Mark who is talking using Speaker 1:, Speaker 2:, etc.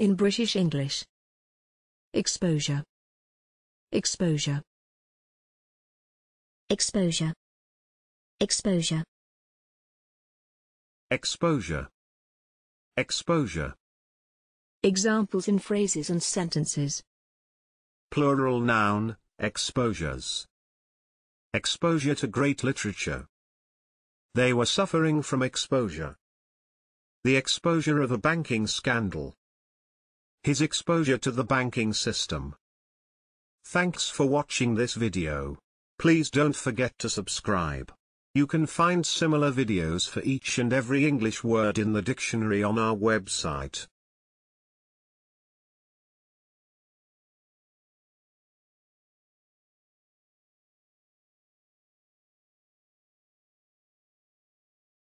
Speaker 1: in British English. Exposure. Exposure. Exposure. Exposure.
Speaker 2: Exposure. Exposure.
Speaker 3: Examples in phrases and sentences.
Speaker 4: Plural noun, exposures. Exposure to great literature. They were suffering from exposure. The exposure of a banking scandal. His exposure to the banking system. Thanks for watching this video. Please don't forget to subscribe. You can find similar videos for each and every English word in the dictionary on our website.